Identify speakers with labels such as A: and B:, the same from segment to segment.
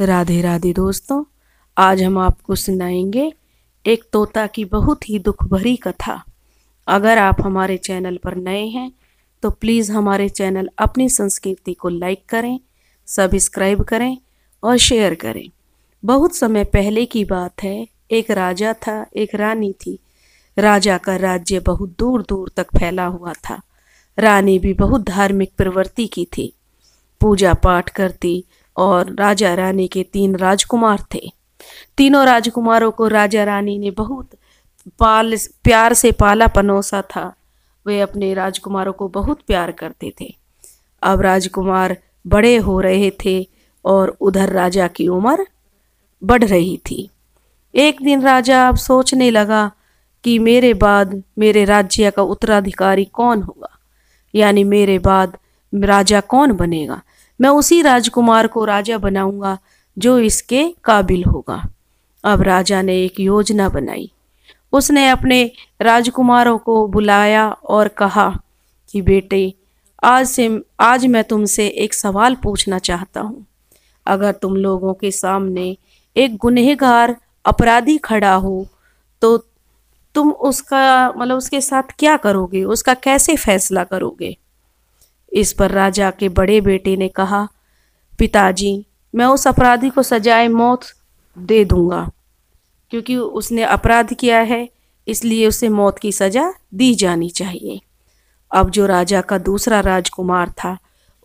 A: राधे राधे दोस्तों आज हम आपको सुनाएंगे एक तोता की बहुत ही दुख भरी कथा अगर आप हमारे चैनल पर नए हैं तो प्लीज़ हमारे चैनल अपनी संस्कृति को लाइक करें सब्सक्राइब करें और शेयर करें बहुत समय पहले की बात है एक राजा था एक रानी थी राजा का राज्य बहुत दूर दूर तक फैला हुआ था रानी भी बहुत धार्मिक प्रवृत्ति की थी पूजा पाठ करती और राजा रानी के तीन राजकुमार थे तीनों राजकुमारों को राजा रानी ने बहुत पाल प्यार से पाला पनोसा था वे अपने राजकुमारों को बहुत प्यार करते थे अब राजकुमार बड़े हो रहे थे और उधर राजा की उम्र बढ़ रही थी एक दिन राजा अब सोचने लगा कि मेरे बाद मेरे राज्य का उत्तराधिकारी कौन होगा यानी मेरे बाद राजा कौन बनेगा मैं उसी राजकुमार को राजा बनाऊंगा जो इसके काबिल होगा अब राजा ने एक योजना बनाई उसने अपने राजकुमारों को बुलाया और कहा कि बेटे आज से आज मैं तुमसे एक सवाल पूछना चाहता हूँ अगर तुम लोगों के सामने एक गुनहगार अपराधी खड़ा हो तो तुम उसका मतलब उसके साथ क्या करोगे उसका कैसे फैसला करोगे इस पर राजा के बड़े बेटे ने कहा पिताजी मैं उस अपराधी को सजाए मौत दे दूंगा क्योंकि उसने अपराध किया है इसलिए उसे मौत की सज़ा दी जानी चाहिए अब जो राजा का दूसरा राजकुमार था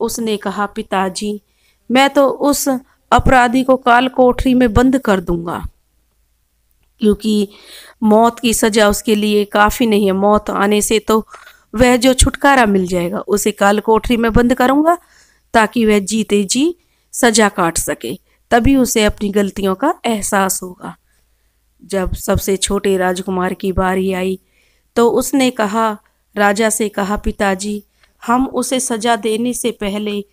A: उसने कहा पिताजी मैं तो उस अपराधी को काल कोठरी में बंद कर दूंगा क्योंकि मौत की सज़ा उसके लिए काफ़ी नहीं है मौत आने से तो वह जो छुटकारा मिल जाएगा उसे काल कोठरी में बंद करूंगा ताकि वह जीते जी सजा काट सके तभी उसे अपनी गलतियों का एहसास होगा जब सबसे छोटे राजकुमार की बारी आई तो उसने कहा राजा से कहा पिताजी हम उसे सजा देने से पहले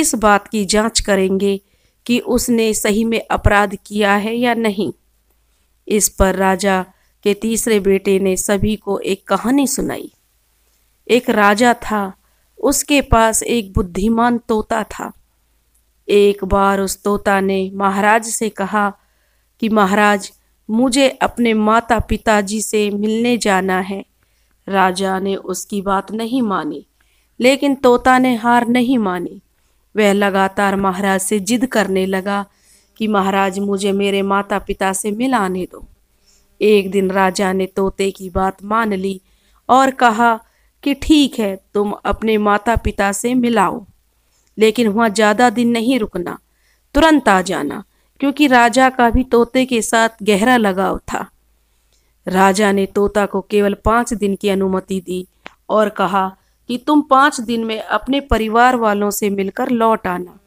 A: इस बात की जांच करेंगे कि उसने सही में अपराध किया है या नहीं इस पर राजा के तीसरे बेटे ने सभी को एक कहानी सुनाई एक राजा था उसके पास एक बुद्धिमान तोता था एक बार उस तोता ने महाराज से कहा कि महाराज मुझे अपने माता पिताजी से मिलने जाना है राजा ने उसकी बात नहीं मानी लेकिन तोता ने हार नहीं मानी वह लगातार महाराज से जिद करने लगा कि महाराज मुझे मेरे माता पिता से मिलाने दो एक दिन राजा ने तोते की बात मान ली और कहा कि ठीक है तुम अपने माता पिता से मिलाओ लेकिन वहाँ ज़्यादा दिन नहीं रुकना तुरंत आ जाना क्योंकि राजा का भी तोते के साथ गहरा लगाव था राजा ने तोता को केवल पाँच दिन की अनुमति दी और कहा कि तुम पाँच दिन में अपने परिवार वालों से मिलकर लौट आना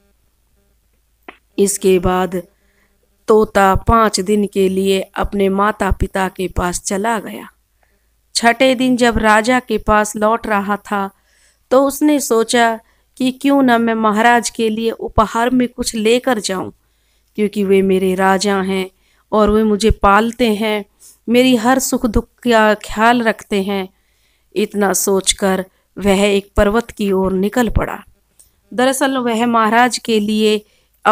A: इसके बाद तोता पाँच दिन के लिए अपने माता पिता के पास चला गया छठे दिन जब राजा के पास लौट रहा था तो उसने सोचा कि क्यों न मैं महाराज के लिए उपहार में कुछ लेकर जाऊं क्योंकि वे मेरे राजा हैं और वे मुझे पालते हैं मेरी हर सुख दुख का ख्याल रखते हैं इतना सोचकर वह एक पर्वत की ओर निकल पड़ा दरअसल वह महाराज के लिए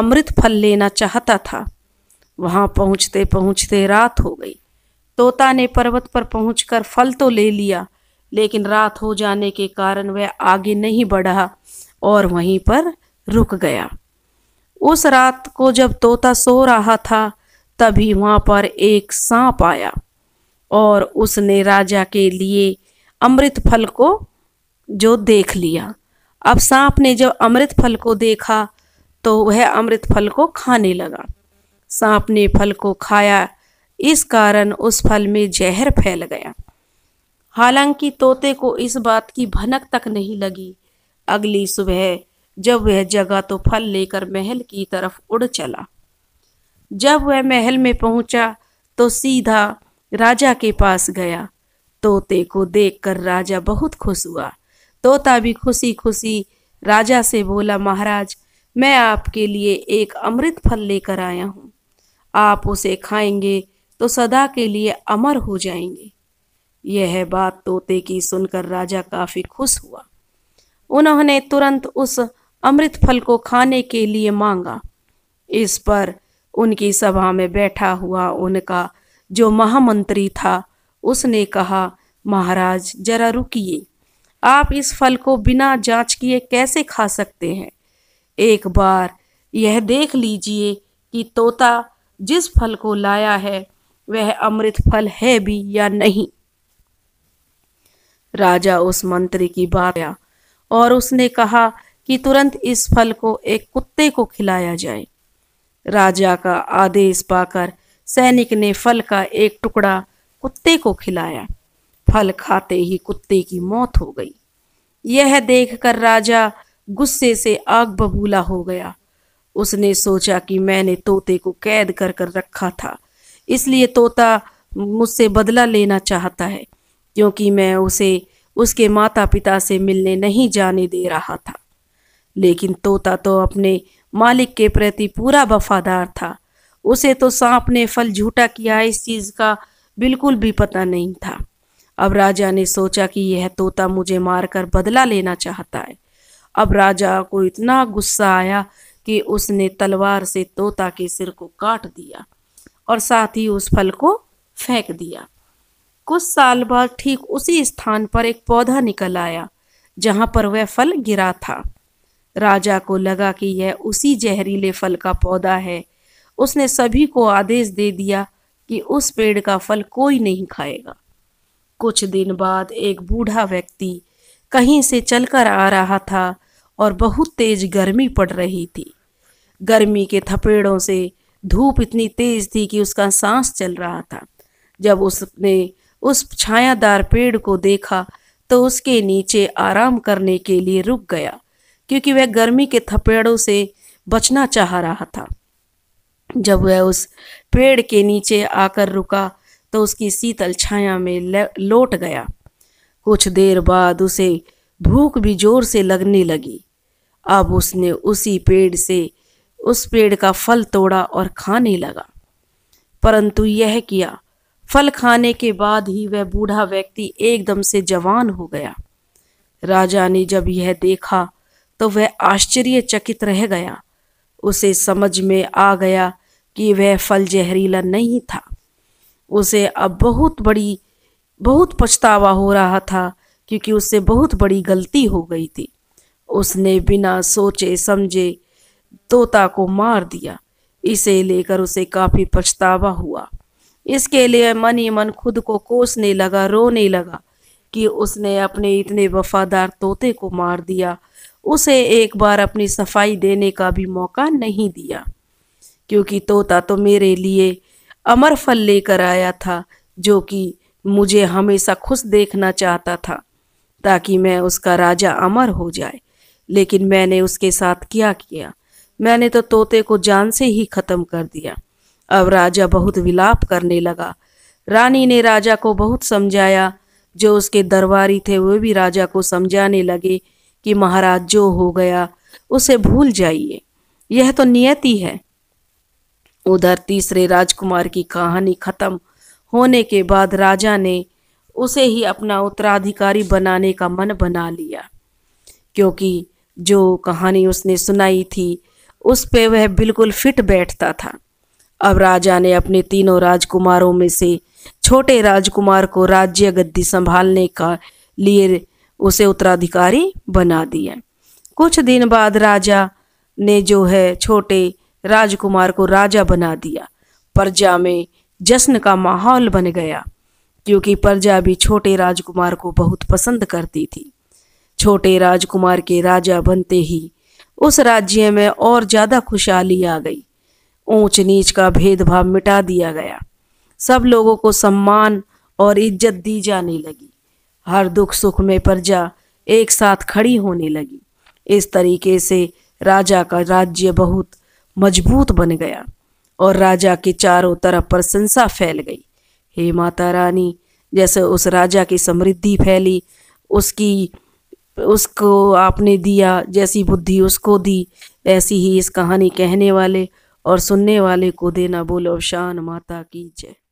A: अमृत फल लेना चाहता था वहाँ पहुँचते पहुँचते रात हो गई तोता ने पर्वत पर पहुंचकर फल तो ले लिया लेकिन रात हो जाने के कारण वह आगे नहीं बढ़ा और वहीं पर रुक गया उस रात को जब तोता सो रहा था तभी वहाँ पर एक सांप आया और उसने राजा के लिए अमृत फल को जो देख लिया अब सांप ने जब अमृत फल को देखा तो वह अमृत फल को खाने लगा सांप ने फल को खाया इस कारण उस फल में जहर फैल गया हालांकि तोते को इस बात की भनक तक नहीं लगी अगली सुबह जब वह जगा तो फल लेकर महल की तरफ उड़ चला जब वह महल में पहुंचा तो सीधा राजा के पास गया तोते को देखकर राजा बहुत खुश हुआ तोता भी खुशी खुशी राजा से बोला महाराज मैं आपके लिए एक अमृत फल लेकर आया हूँ आप उसे खाएंगे तो सदा के लिए अमर हो जाएंगे यह बात तोते की सुनकर राजा काफी खुश हुआ उन्होंने तुरंत उस अमृत फल को खाने के लिए मांगा इस पर उनकी सभा में बैठा हुआ उनका जो महामंत्री था उसने कहा महाराज जरा रुकिए आप इस फल को बिना जांच किए कैसे खा सकते हैं एक बार यह देख लीजिए कि तोता जिस फल को लाया है वह अमृत फल है भी या नहीं राजा उस मंत्री की बात आया और उसने कहा कि तुरंत इस फल को एक कुत्ते को खिलाया जाए राजा का आदेश पाकर सैनिक ने फल का एक टुकड़ा कुत्ते को खिलाया फल खाते ही कुत्ते की मौत हो गई यह देखकर राजा गुस्से से आग बबूला हो गया उसने सोचा कि मैंने तोते को कैद कर कर रखा था इसलिए तोता मुझसे बदला लेना चाहता है क्योंकि मैं उसे उसके माता पिता से मिलने नहीं जाने दे रहा था लेकिन तोता तो अपने मालिक के प्रति पूरा वफादार था उसे तो सांप ने फल झूठा किया इस चीज़ का बिल्कुल भी पता नहीं था अब राजा ने सोचा कि यह तोता मुझे मारकर बदला लेना चाहता है अब राजा को इतना गुस्सा आया कि उसने तलवार से तोता के सिर को काट दिया और साथ ही उस फल को फेंक दिया कुछ साल बाद ठीक उसी स्थान पर एक पौधा निकल आया जहाँ पर वह फल गिरा था राजा को लगा कि यह उसी जहरीले फल का पौधा है उसने सभी को आदेश दे दिया कि उस पेड़ का फल कोई नहीं खाएगा कुछ दिन बाद एक बूढ़ा व्यक्ति कहीं से चलकर आ रहा था और बहुत तेज गर्मी पड़ रही थी गर्मी के थपेड़ों से धूप इतनी तेज थी कि उसका सांस चल रहा था जब उसने उस छायादार पेड़ को देखा तो उसके नीचे आराम करने के लिए रुक गया क्योंकि वह गर्मी के थपेड़ों से बचना चाह रहा था जब वह उस पेड़ के नीचे आकर रुका तो उसकी शीतल छाया में लौट गया कुछ देर बाद उसे भूख भी जोर से लगने लगी अब उसने उसी पेड़ से उस पेड़ का फल तोड़ा और खाने लगा परंतु यह किया फल खाने के बाद ही वह बूढ़ा व्यक्ति एकदम से जवान हो गया राजा ने जब यह देखा तो वह आश्चर्यचकित रह गया उसे समझ में आ गया कि वह फल जहरीला नहीं था उसे अब बहुत बड़ी बहुत पछतावा हो रहा था क्योंकि उससे बहुत बड़ी गलती हो गई थी उसने बिना सोचे समझे तोता को मार दिया इसे लेकर उसे काफी पछतावा हुआ इसके लिए मन ही मन खुद को कोसने लगा रोने लगा कि उसने अपने इतने वफादार तोते को मार दिया उसे एक बार अपनी सफाई देने का भी मौका नहीं दिया क्योंकि तोता तो मेरे लिए अमर फल लेकर आया था जो कि मुझे हमेशा खुश देखना चाहता था ताकि मैं उसका राजा अमर हो जाए लेकिन मैंने उसके साथ क्या किया मैंने तो तोते को जान से ही खत्म कर दिया अब राजा बहुत विलाप करने लगा रानी ने राजा को बहुत समझाया जो उसके दरबारी थे वे भी राजा को समझाने लगे कि महाराज जो हो गया उसे भूल जाइए यह तो नियति है उधर तीसरे राजकुमार की कहानी खत्म होने के बाद राजा ने उसे ही अपना उत्तराधिकारी बनाने का मन बना लिया क्योंकि जो कहानी उसने सुनाई थी उस पे वह बिल्कुल फिट बैठता था अब राजा ने अपने तीनों राजकुमारों में से छोटे राजकुमार को राज्य गद्दी संभालने का लिए उसे उत्तराधिकारी बना दिया कुछ दिन बाद राजा ने जो है छोटे राजकुमार को राजा बना दिया प्रजा में जश्न का माहौल बन गया क्योंकि प्रजा भी छोटे राजकुमार को बहुत पसंद करती थी छोटे राजकुमार के राजा बनते ही उस राज्य में और ज़्यादा खुशहाली आ गई ऊंच नीच का भेदभाव मिटा दिया गया सब लोगों को सम्मान और इज्जत दी जाने लगी हर दुख सुख में प्रजा एक साथ खड़ी होने लगी इस तरीके से राजा का राज्य बहुत मजबूत बन गया और राजा के चारों तरफ प्रशंसा फैल गई हे माता रानी जैसे उस राजा की समृद्धि फैली उसकी उसको आपने दिया जैसी बुद्धि उसको दी वैसी ही इस कहानी कहने वाले और सुनने वाले को देना बोलो शान माता की जय